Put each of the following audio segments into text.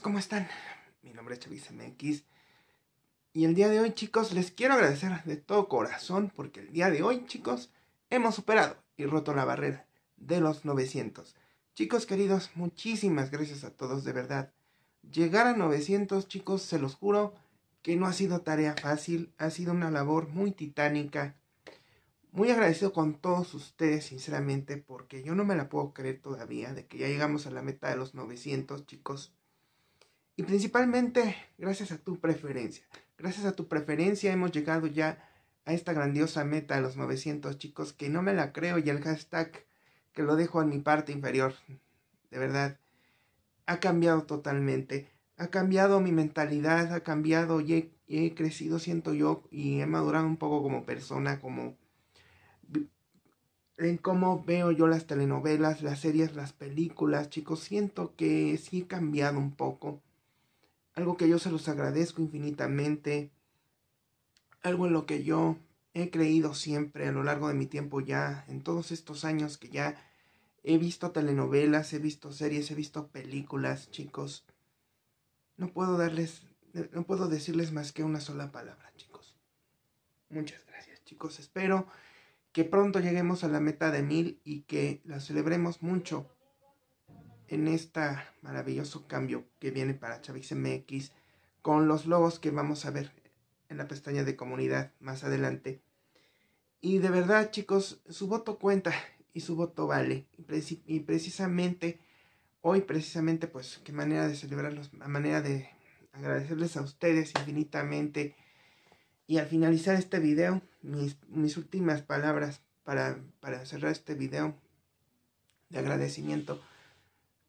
¿cómo están? Mi nombre es Chavis MX y el día de hoy chicos les quiero agradecer de todo corazón porque el día de hoy chicos hemos superado y roto la barrera de los 900. Chicos queridos, muchísimas gracias a todos de verdad. Llegar a 900 chicos, se los juro que no ha sido tarea fácil, ha sido una labor muy titánica. Muy agradecido con todos ustedes, sinceramente, porque yo no me la puedo creer todavía de que ya llegamos a la meta de los 900, chicos. Y principalmente gracias a tu preferencia. Gracias a tu preferencia hemos llegado ya a esta grandiosa meta de los 900 chicos que no me la creo y el hashtag que lo dejo en mi parte inferior. De verdad, ha cambiado totalmente. Ha cambiado mi mentalidad, ha cambiado y he, crecido, siento yo, y he madurado un poco como persona, como en cómo veo yo las telenovelas, las series, las películas, chicos, siento que sí he cambiado un poco algo que yo se los agradezco infinitamente, algo en lo que yo he creído siempre a lo largo de mi tiempo ya, en todos estos años que ya he visto telenovelas, he visto series, he visto películas, chicos. No puedo darles, no puedo decirles más que una sola palabra, chicos. Muchas gracias, chicos. Espero que pronto lleguemos a la meta de mil y que la celebremos mucho en este maravilloso cambio que viene para Chavis MX con los logos que vamos a ver en la pestaña de comunidad más adelante. Y de verdad, chicos, su voto cuenta y su voto vale. Y, precisamente hoy, precisamente, pues, qué manera de celebrarlos, a manera de agradecerles a ustedes infinitamente. Y al finalizar este video, mis, mis últimas palabras para, para cerrar este video de agradecimiento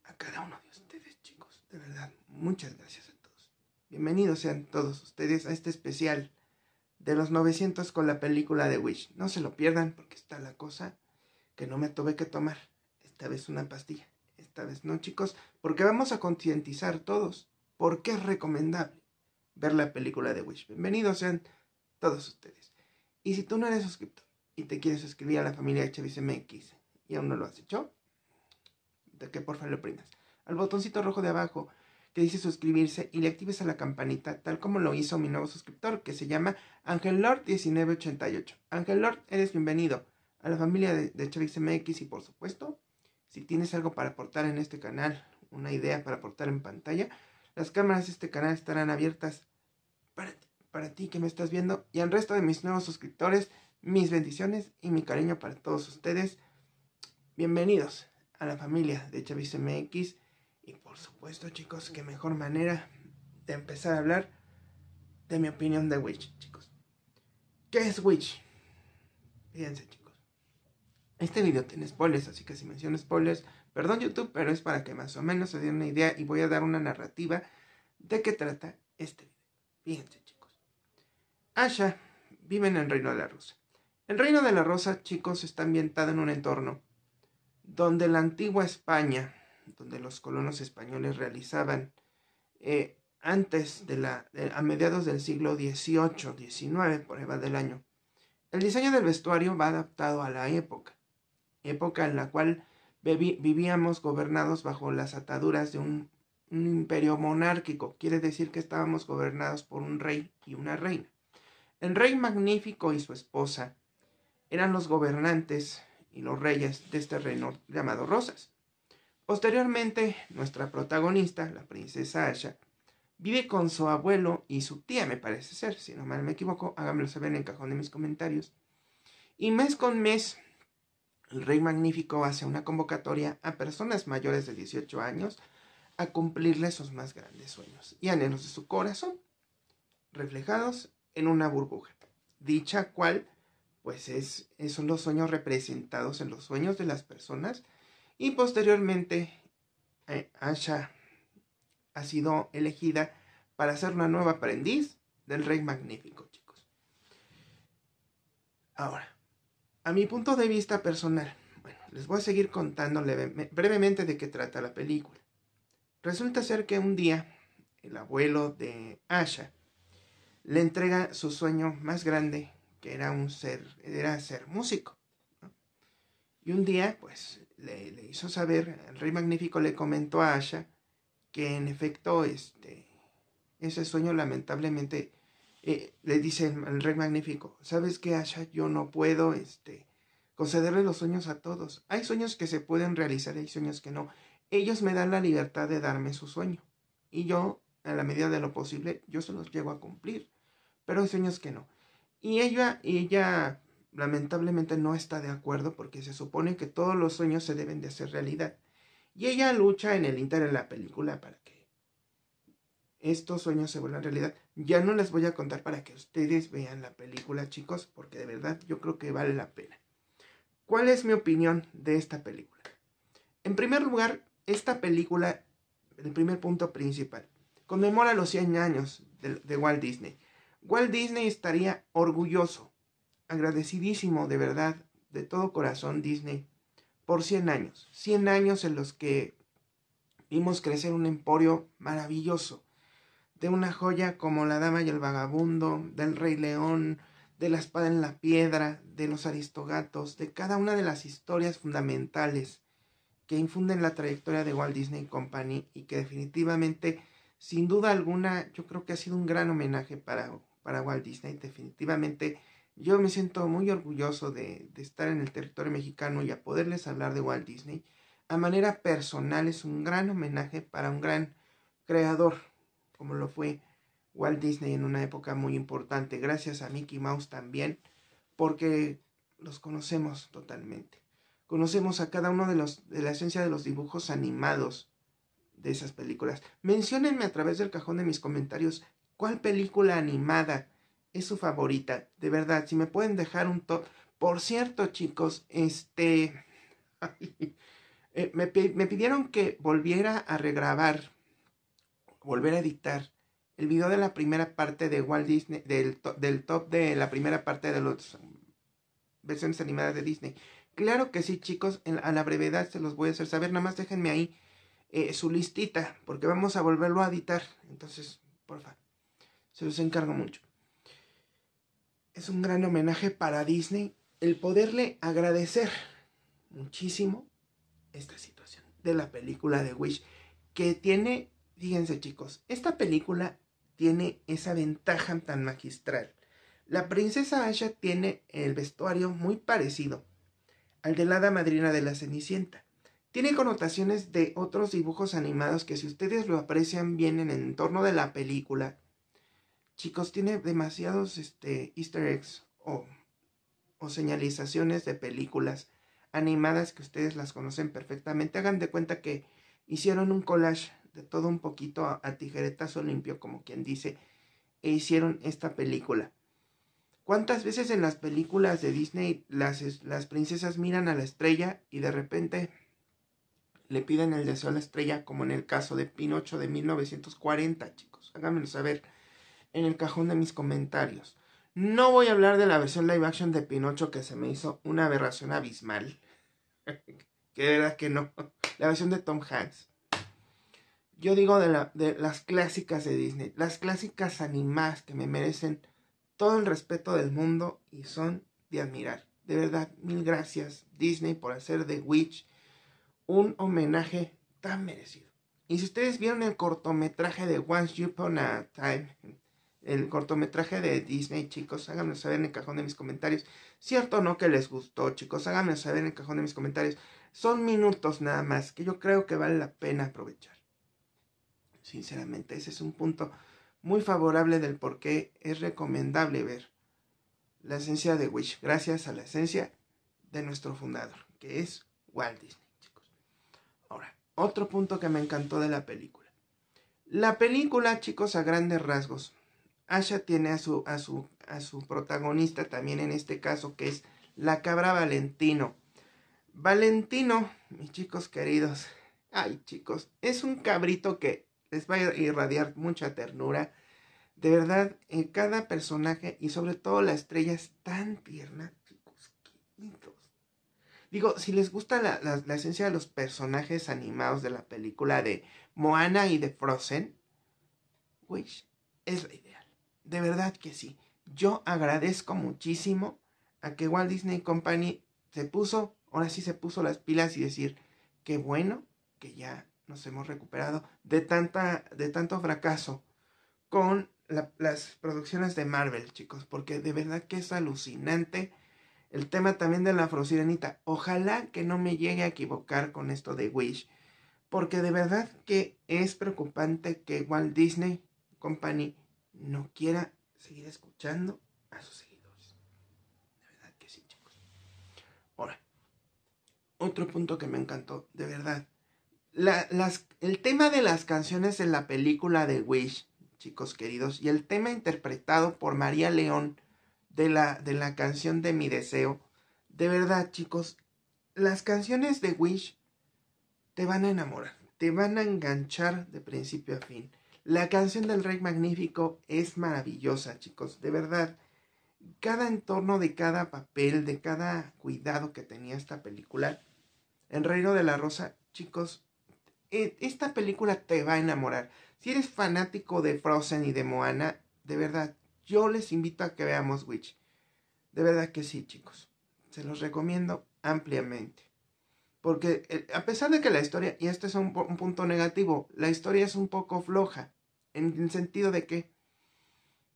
a cada uno de ustedes, chicos. De verdad, muchas gracias a todos. Bienvenidos sean todos ustedes a este especial de los 900 con la película de Wish. No se lo pierdan porque está la cosa que no me tuve que tomar. Esta vez una pastilla. Esta vez no, chicos, porque vamos a concientizar todos porque es recomendable ver la película de Wish. Bienvenidos sean todos ustedes. Y si tú no eres suscriptor y te quieres suscribir a la familia HBCMX y aún no lo has hecho, de que porfa lo prendas. al botoncito rojo de abajo que dice suscribirse y le actives a la campanita, tal como lo hizo mi nuevo suscriptor, que se llama Lord 1988 Lord eres bienvenido a la familia de, de MX y por supuesto, si tienes algo para aportar en este canal, una idea para aportar en pantalla, las cámaras de este canal estarán abiertas para para ti que me estás viendo y al resto de mis nuevos suscriptores, mis bendiciones y mi cariño para todos ustedes. Bienvenidos a la familia de Chavis MX. Y por supuesto, chicos, qué mejor manera de empezar a hablar de mi opinión de Witch, chicos. ¿Qué es Witch? Fíjense, chicos. Este video tiene spoilers, así que si menciono spoilers, perdón YouTube, pero es para que más o menos se den una idea y voy a dar una narrativa de qué trata este video. Fíjense, chicos. Asha vive en el Reino de la Rosa. El Reino de la Rosa, chicos, está ambientado en un entorno donde la antigua España, donde los colonos españoles realizaban eh, antes de la, a mediados del siglo XVIII, XIX, por ahí va del año, el diseño del vestuario va adaptado a la época, época en la cual vivíamos gobernados bajo las ataduras de un imperio monárquico, quiere decir que estábamos gobernados por un rey y una reina. El rey magnífico y su esposa eran los gobernantes y los reyes de este reino llamado Rosas. Posteriormente, nuestra protagonista, la princesa Asha, vive con su abuelo y su tía, me parece ser. Si no mal me equivoco, háganmelo saber en el cajón de mis comentarios. Y mes con mes, el Rey Magnífico hace una convocatoria a personas mayores de 18 años a cumplirle sus más grandes sueños y anhelos de su corazón, reflejados en una burbuja, dicha cual pues es, eh, son los sueños representados en los sueños de las personas. Y posteriormente, eh, Asha ha sido elegida para ser una nueva aprendiz del Rey Magnífico, chicos. Ahora, a mi punto de vista personal, bueno, les voy a seguir contándole brevemente de qué trata la película. Resulta ser que un día, el abuelo de Asha le entrega su sueño más grande que era un ser, era ser músico. Y un día, pues, le, hizo saber, el rey magnífico le comentó a Asha que en efecto, este, ese sueño lamentablemente, eh, le dice el, rey magnífico, ¿sabes qué, Asha? Yo no puedo, este, concederle los sueños a todos. Hay sueños que se pueden realizar, hay sueños que no. Ellos me dan la libertad de darme su sueño. Y yo, a la medida de lo posible, yo se los llego a cumplir. Pero hay sueños que no. Y ella, ella lamentablemente no está de acuerdo porque se supone que todos los sueños se deben de hacer realidad. Y ella lucha en el interior de la película para que estos sueños se vuelvan realidad. Ya no les voy a contar para que ustedes vean la película, chicos, porque de verdad yo creo que vale la pena. ¿Cuál es mi opinión de esta película? En primer lugar, esta película, el primer punto principal, conmemora los 100 años de Walt Disney. Walt Disney estaría orgulloso, agradecidísimo de verdad, de todo corazón Disney, por 100 años. 100 años en los que vimos crecer un emporio maravilloso, de una joya como La Dama y el Vagabundo, del Rey León, de la Espada en la Piedra, de los Aristogatos, de cada una de las historias fundamentales que infunden la trayectoria de Walt Disney Company y que definitivamente, sin duda alguna, yo creo que ha sido un gran homenaje para para Walt Disney. Definitivamente yo me siento muy orgulloso de, estar en el territorio mexicano y a poderles hablar de Walt Disney. A manera personal es un gran homenaje para un gran creador, como lo fue Walt Disney en una época muy importante. Gracias a Mickey Mouse también, porque los conocemos totalmente. Conocemos a cada uno de los de la esencia de los dibujos animados de esas películas. Menciónenme a través del cajón de mis comentarios ¿Cuál película animada es su favorita? De verdad, si me pueden dejar un top. Por cierto, chicos, este... Eh, me, pidieron que volviera a regrabar, volver a editar el video de la primera parte de Walt Disney, del, del top de la primera parte de las mm, versiones animadas de Disney. Claro que sí, chicos, a la brevedad se los voy a hacer saber, nada más déjenme ahí eh, su listita, porque vamos a volverlo a editar. Entonces, por favor se los encargo mucho. Es un gran homenaje para Disney el poderle agradecer muchísimo esta situación de la película de Wish, que tiene, fíjense chicos, esta película tiene esa ventaja tan magistral. La princesa Asha tiene el vestuario muy parecido al de la madrina de la Cenicienta. Tiene connotaciones de otros dibujos animados que si ustedes lo aprecian bien en el entorno de la película, Chicos, tiene demasiados este, easter eggs o, señalizaciones de películas animadas que ustedes las conocen perfectamente. Hagan de cuenta que hicieron un collage de todo un poquito a, tijeretazo limpio, como quien dice, e hicieron esta película. ¿Cuántas veces en las películas de Disney las, las princesas miran a la estrella y de repente le piden el deseo a la estrella, como en el caso de Pinocho de 1940, chicos? Háganmelo saber en el cajón de mis comentarios. No voy a hablar de la versión live action de Pinocho que se me hizo una aberración abismal. que de verdad que no. La versión de Tom Hanks. Yo digo de, de las clásicas de Disney. Las clásicas animadas que me merecen todo el respeto del mundo y son de admirar. De verdad, mil gracias Disney por hacer de Witch un homenaje tan merecido. Y si ustedes vieron el cortometraje de Once Upon a Time el cortometraje de Disney, chicos, háganmelo saber en el cajón de mis comentarios. ¿Cierto o no que les gustó, chicos? Háganmelo saber en el cajón de mis comentarios. Son minutos nada más que yo creo que vale la pena aprovechar. Sinceramente, ese es un punto muy favorable del por qué es recomendable ver la esencia de Wish, gracias a la esencia de nuestro fundador, que es Walt Disney, chicos. Ahora, otro punto que me encantó de la película. La película, chicos, a grandes rasgos, Asha tiene a su, a su, a su protagonista también en este caso, que es la cabra Valentino. Valentino, mis chicos queridos, ay chicos, es un cabrito que les va a irradiar mucha ternura. De verdad, en eh, cada personaje y sobre todo la estrella es tan tierna, chicos, lindos. Digo, si les gusta la, esencia de los personajes animados de la película de Moana y de Frozen, wish es de verdad que sí. Yo agradezco muchísimo a que Walt Disney Company se puso, ahora sí se puso las pilas y decir, qué bueno que ya nos hemos recuperado de, tanta, de tanto fracaso con las producciones de Marvel, chicos, porque de verdad que es alucinante. El tema también de la afrosirenita. Ojalá que no me llegue a equivocar con esto de Wish. Porque de verdad que es preocupante que Walt Disney Company no quiera seguir escuchando a sus seguidores. De verdad que sí, chicos. Ahora, otro punto que me encantó, de verdad. el tema de las canciones en la película de Wish, chicos queridos, y el tema interpretado por María León de la, de la canción de Mi Deseo, de verdad, chicos, las canciones de Wish te van a enamorar, te van a enganchar de principio a fin. La canción del Rey Magnífico es maravillosa, chicos, de verdad. Cada entorno de cada papel, de cada cuidado que tenía esta película, El Reino de la Rosa, chicos, e, esta película te va a enamorar. Si eres fanático de Frozen y de Moana, de verdad, yo les invito a que veamos Witch. De verdad que sí, chicos. Se los recomiendo ampliamente. Porque eh, a pesar de que la historia, y este es un punto negativo, la historia es un poco floja. En el sentido de que,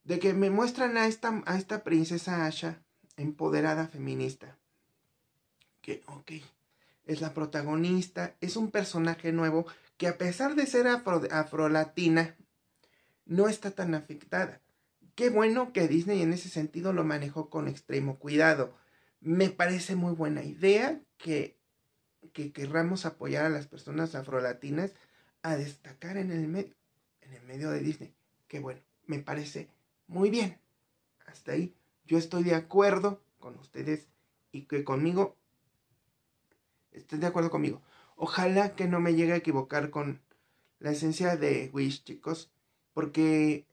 de que me muestran a esta, a esta princesa Asha empoderada feminista. Que, ok, es la protagonista, es un personaje nuevo que a pesar de ser afro, afrolatina, no está tan afectada. Qué bueno que Disney en ese sentido lo manejó con extremo cuidado. Me parece muy buena idea que, que querramos apoyar a las personas afrolatinas a destacar en el medio en el medio de Disney. Que bueno, me parece muy bien. Hasta ahí yo estoy de acuerdo con ustedes y que conmigo estén de acuerdo conmigo. Ojalá que no me llegue a equivocar con la esencia de Wish, chicos, porque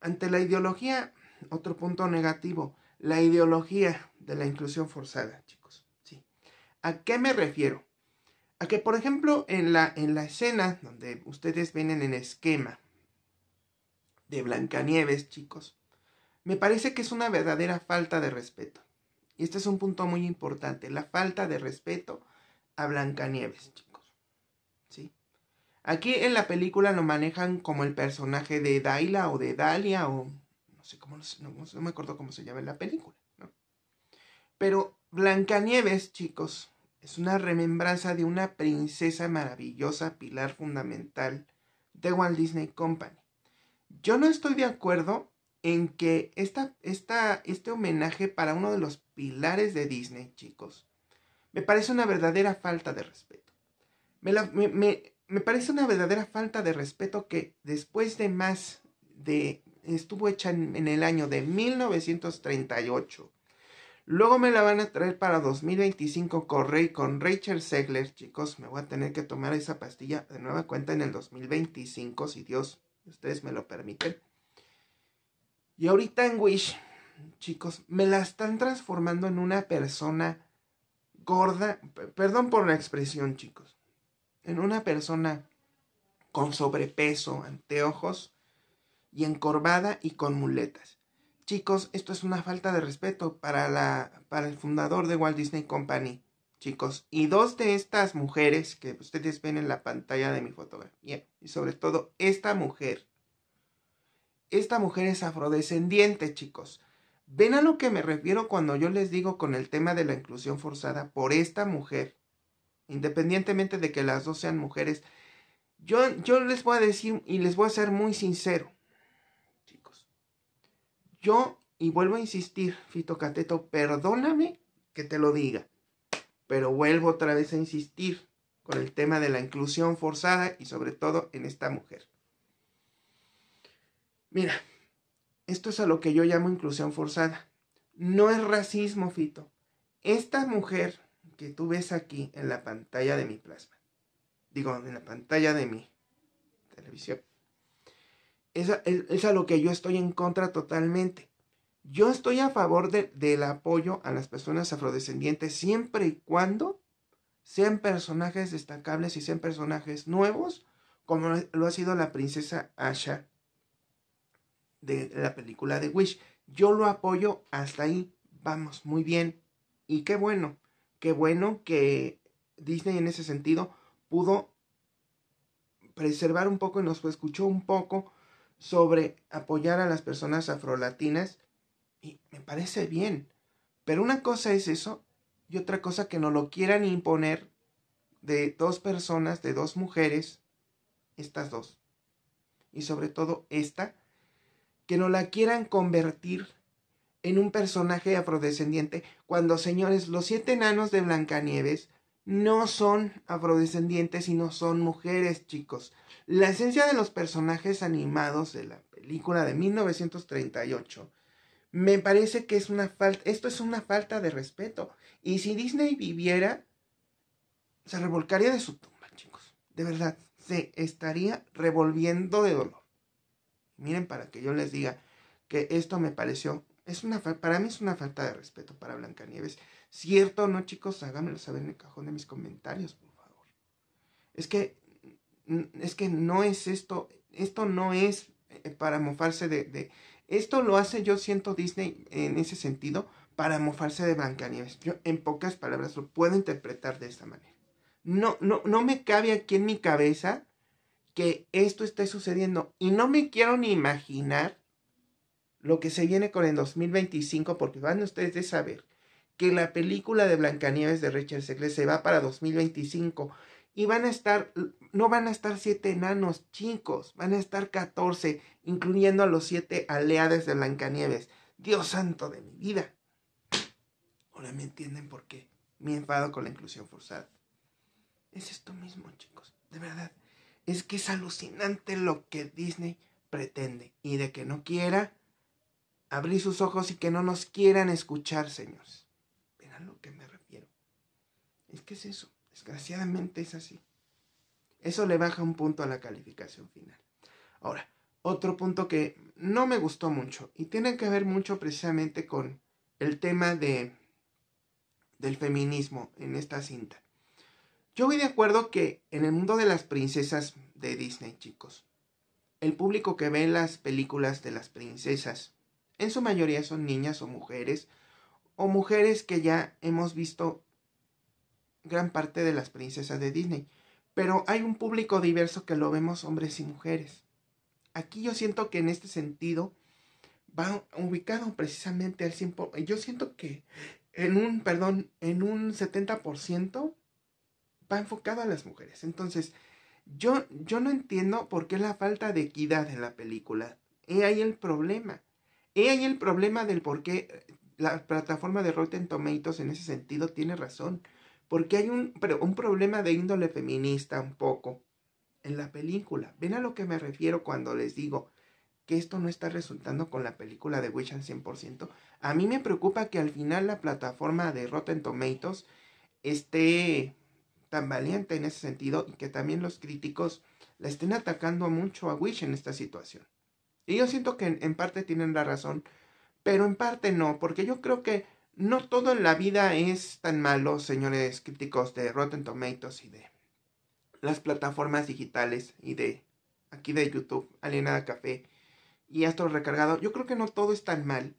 ante la ideología, otro punto negativo, la ideología de la inclusión forzada, chicos. Sí. ¿A qué me refiero? A que, por ejemplo, en la, en la escena donde ustedes vienen en esquema, de Blancanieves, chicos. Me parece que es una verdadera falta de respeto. Y este es un punto muy importante, la falta de respeto a Blancanieves, chicos. ¿Sí? Aquí en la película lo manejan como el personaje de Daila o de Dalia o no sé cómo, no, me acuerdo cómo se llama en la película, ¿no? Pero Blancanieves, chicos, es una remembranza de una princesa maravillosa, pilar fundamental de Walt Disney Company. Yo no estoy de acuerdo en que esta, este homenaje para uno de los pilares de Disney, chicos, me parece una verdadera falta de respeto. Me, parece una verdadera falta de respeto que después de más de... estuvo hecha en, el año de 1938. Luego me la van a traer para 2025 con, con Rachel Segler, chicos. Me voy a tener que tomar esa pastilla de nueva cuenta en el 2025, si Dios ustedes me lo permiten. Y ahorita en Wish, chicos, me la están transformando en una persona gorda, perdón por la expresión, chicos, en una persona con sobrepeso, anteojos y encorvada y con muletas. Chicos, esto es una falta de respeto para, la, para el fundador de Walt Disney Company chicos. Y dos de estas mujeres que ustedes ven en la pantalla de mi fotografía, y sobre todo esta mujer, esta mujer es afrodescendiente, chicos. Ven a lo que me refiero cuando yo les digo con el tema de la inclusión forzada por esta mujer, independientemente de que las dos sean mujeres. Yo, yo les voy a decir y les voy a ser muy sincero, chicos. Yo, y vuelvo a insistir, Fito Cateto, perdóname que te lo diga. Pero vuelvo otra vez a insistir con el tema de la inclusión forzada y sobre todo en esta mujer. Mira, esto es a lo que yo llamo inclusión forzada. No es racismo, Fito. Esta mujer que tú ves aquí en la pantalla de mi plasma, digo, en la pantalla de mi televisión, es a, lo que yo estoy en contra totalmente. Yo estoy a favor del apoyo a las personas afrodescendientes siempre y cuando sean personajes destacables y sean personajes nuevos, como lo ha sido la princesa Asha de la película de Wish. Yo lo apoyo hasta ahí. Vamos, muy bien. Y qué bueno, qué bueno que Disney en ese sentido pudo preservar un poco y nos escuchó un poco sobre apoyar a las personas afrolatinas y me parece bien. Pero una cosa es eso y otra cosa que no lo quieran imponer de dos personas, de dos mujeres, estas dos. Y sobre todo esta, que no la quieran convertir en un personaje afrodescendiente cuando, señores, los siete enanos de Blancanieves no son afrodescendientes y no son mujeres, chicos. La esencia de los personajes animados de la película de 1938 me parece que es una falta, esto es una falta de respeto. Y si Disney viviera, se revolcaría de su tumba, chicos. De verdad, se estaría revolviendo de dolor. Miren para que yo les diga que esto me pareció, es una para mí es una falta de respeto para Blancanieves. ¿Cierto o no, chicos? Háganmelo saber en el cajón de mis comentarios, por favor. Es que, mm, es que no es esto, esto no es eh, para mofarse de esto lo hace, yo siento, Disney en ese sentido para mofarse de Blancanieves. Yo, en pocas palabras, lo puedo interpretar de esta manera. No, no, no me cabe aquí en mi cabeza que esto esté sucediendo y no me quiero ni imaginar lo que se viene con el 2025 porque van ustedes de saber que la película de Blancanieves de Richard Segre se va para 2025 y van a estar, no van a estar siete enanos chicos, van a estar catorce, incluyendo a los siete aleades de Blancanieves. Dios santo de mi vida. Ahora me entienden por qué me enfado con la inclusión forzada. Es esto mismo, chicos. De verdad. Es que es alucinante lo que Disney pretende. Y de que no quiera abrir sus ojos y que no nos quieran escuchar, señores. a lo que me refiero. Es que es eso. Desgraciadamente es así. Eso le baja un punto a la calificación final. Ahora, otro punto que no me gustó mucho y tiene que ver mucho precisamente con el tema de del feminismo en esta cinta. Yo voy de acuerdo que en el mundo de las princesas de Disney, chicos, el público que ve las películas de las princesas, en su mayoría son niñas o mujeres, o mujeres que ya hemos visto gran parte de las princesas de Disney, pero hay un público diverso que lo vemos hombres y mujeres. Aquí yo siento que en este sentido va ubicado precisamente al 100%. Yo siento que en un, perdón, en un 70% va enfocado a las mujeres. Entonces, yo, yo no entiendo por qué la falta de equidad en la película. He ahí el problema. He ahí el problema del por qué la plataforma de Rotten Tomatoes en ese sentido tiene razón. Porque hay un, pero un problema de índole feminista un poco en la película. Ven a lo que me refiero cuando les digo que esto no está resultando con la película de Wish al 100%. A mí me preocupa que al final la plataforma de Rotten Tomatoes esté tan valiente en ese sentido y que también los críticos la estén atacando mucho a Wish en esta situación. Y yo siento que en parte tienen la razón, pero en parte no, porque yo creo que no todo en la vida es tan malo, señores críticos de Rotten Tomatoes y de las plataformas digitales y de aquí de YouTube, Alienada Café y Astro Recargado. Yo creo que no todo es tan mal.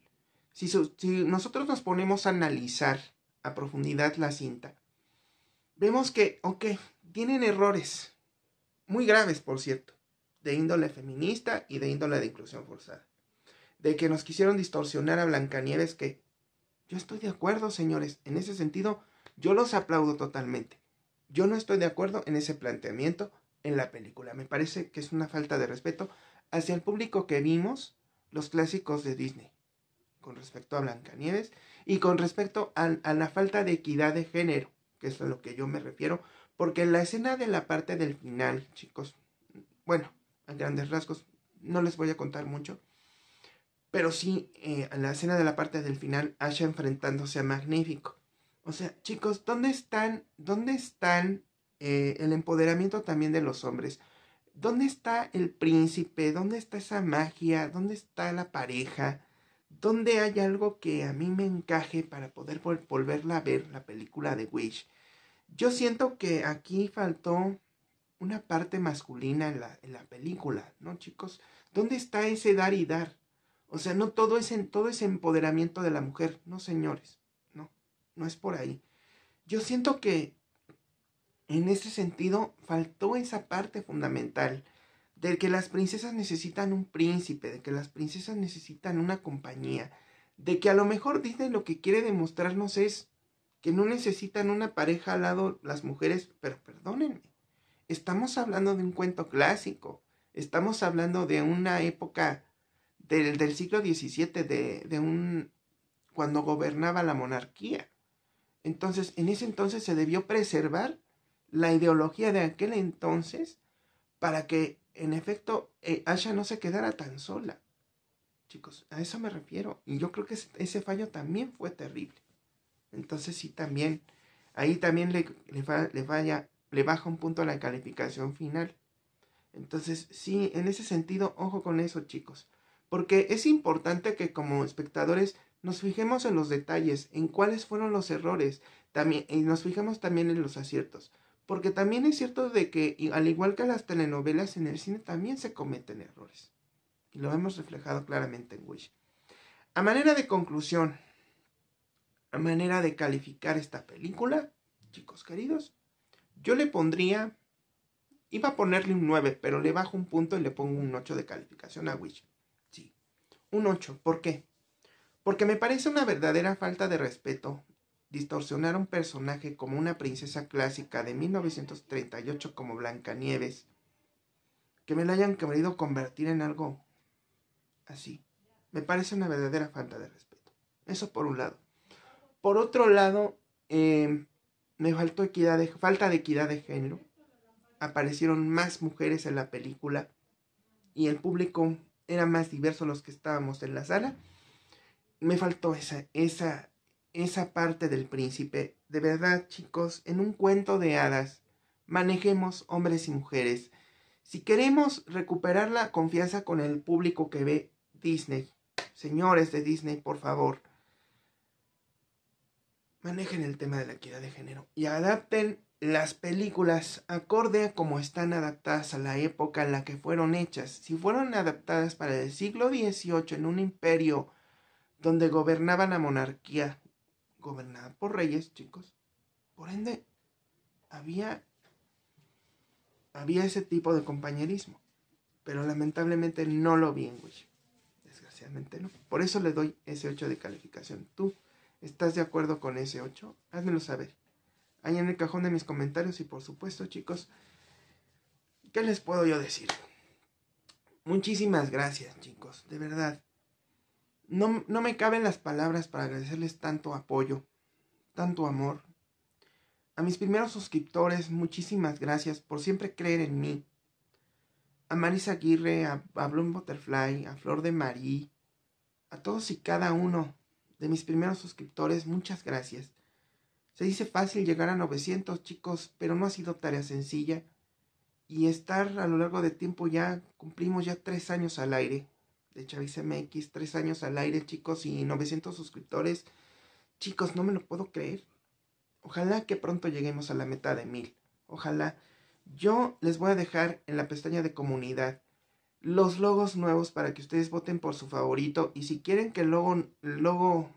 Si, si nosotros nos ponemos a analizar a profundidad la cinta, vemos que, ok, tienen errores, muy graves por cierto, de índole feminista y de índole de inclusión forzada. De que nos quisieron distorsionar a Blancanieves que yo estoy de acuerdo, señores. En ese sentido, yo los aplaudo totalmente. Yo no estoy de acuerdo en ese planteamiento en la película. Me parece que es una falta de respeto hacia el público que vimos los clásicos de Disney. Con respecto a Blancanieves y con respecto a, la falta de equidad de género, que es a lo que yo me refiero. Porque en la escena de la parte del final, chicos, bueno, a grandes rasgos, no les voy a contar mucho pero sí, eh, la escena de la parte del final, Asha enfrentándose a Magnífico. O sea, chicos, ¿dónde están, dónde están eh, el empoderamiento también de los hombres? ¿Dónde está el príncipe? ¿Dónde está esa magia? ¿Dónde está la pareja? ¿Dónde hay algo que a mí me encaje para poder volverla a ver la película de Wish? Yo siento que aquí faltó una parte masculina en la película, ¿no, chicos? ¿Dónde está ese dar y dar? O sea, no todo es, en, todo ese empoderamiento de la mujer. No, señores. No, no es por ahí. Yo siento que en ese sentido faltó esa parte fundamental de que las princesas necesitan un príncipe, de que las princesas necesitan una compañía, de que a lo mejor dicen lo que quiere demostrarnos es que no necesitan una pareja al lado las mujeres, pero perdónenme, estamos hablando de un cuento clásico, estamos hablando de una época del, siglo XVII, de, un, cuando gobernaba la monarquía. Entonces, en ese entonces se debió preservar la ideología de aquel entonces para que, en efecto, eh, Asha no se quedara tan sola. Chicos, a eso me refiero. Y yo creo que ese fallo también fue terrible. Entonces, sí, también, ahí también le, le baja un punto a la calificación final. Entonces, sí, en ese sentido, ojo con eso, chicos porque es importante que como espectadores nos fijemos en los detalles, en cuáles fueron los errores, también, y nos fijemos también en los aciertos, porque también es cierto de que, al igual que las telenovelas, en el cine también se cometen errores, y lo hemos reflejado claramente en Wish. A manera de conclusión, a manera de calificar esta película, chicos queridos, yo le pondría, iba a ponerle un 9, pero le bajo un punto y le pongo un 8 de calificación a Wish. Un 8. ¿Por qué? Porque me parece una verdadera falta de respeto distorsionar un personaje como una princesa clásica de 1938 como Blancanieves, que me la hayan querido convertir en algo así. Me parece una verdadera falta de respeto. Eso por un lado. Por otro lado, em, me faltó equidad falta de equidad de género. Aparecieron más mujeres en la película y el público era más diverso los que estábamos en la sala. Me faltó esa, esa, esa parte del príncipe. De verdad, chicos, en un cuento de hadas, manejemos hombres y mujeres. Si queremos recuperar la confianza con el público que ve Disney, señores de Disney, por favor, manejen el tema de la equidad de género y adapten las películas acorde a cómo están adaptadas a la época en la que fueron hechas. Si fueron adaptadas para el siglo XVIII en un imperio donde gobernaba la monarquía, gobernada por reyes, chicos, por ende, había, había ese tipo de compañerismo. Pero lamentablemente no lo vi en Wish. Desgraciadamente no. Por eso le doy ese 8 de calificación. ¿Tú estás de acuerdo con ese 8? Házmelo saber ahí en el cajón de mis comentarios. Y por supuesto, chicos, ¿qué les puedo yo decir? Muchísimas gracias, chicos, de verdad. No, me caben las palabras para agradecerles tanto apoyo, tanto amor. A mis primeros suscriptores, muchísimas gracias por siempre creer en mí. A Marisa Aguirre, a, a Bloom Butterfly, a Flor de Marí, a todos y cada uno de mis primeros suscriptores, muchas gracias. Se dice fácil llegar a 900 chicos, pero no ha sido tarea sencilla. Y estar a lo largo de tiempo ya cumplimos ya tres años al aire de Chavis MX, tres años al aire chicos y 900 suscriptores. Chicos, no me lo puedo creer. Ojalá que pronto lleguemos a la meta de mil. Ojalá. Yo les voy a dejar en la pestaña de comunidad los logos nuevos para que ustedes voten por su favorito. Y si quieren que el logo, el logo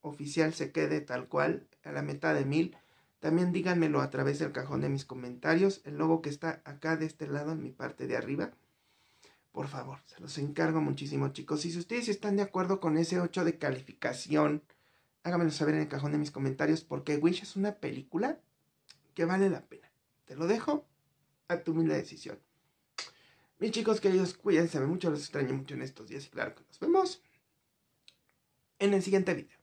oficial se quede tal cual, a la meta de mil, también díganmelo a través del cajón de mis comentarios, el logo que está acá de este lado en mi parte de arriba. Por favor, se los encargo muchísimo, chicos. Y si ustedes están de acuerdo con ese 8 de calificación, háganmelo saber en el cajón de mis comentarios porque Wish es una película que vale la pena. Te lo dejo a tu humilde decisión. Mis chicos queridos, cuídense mucho, los extraño mucho en estos días y claro que nos vemos en el siguiente video.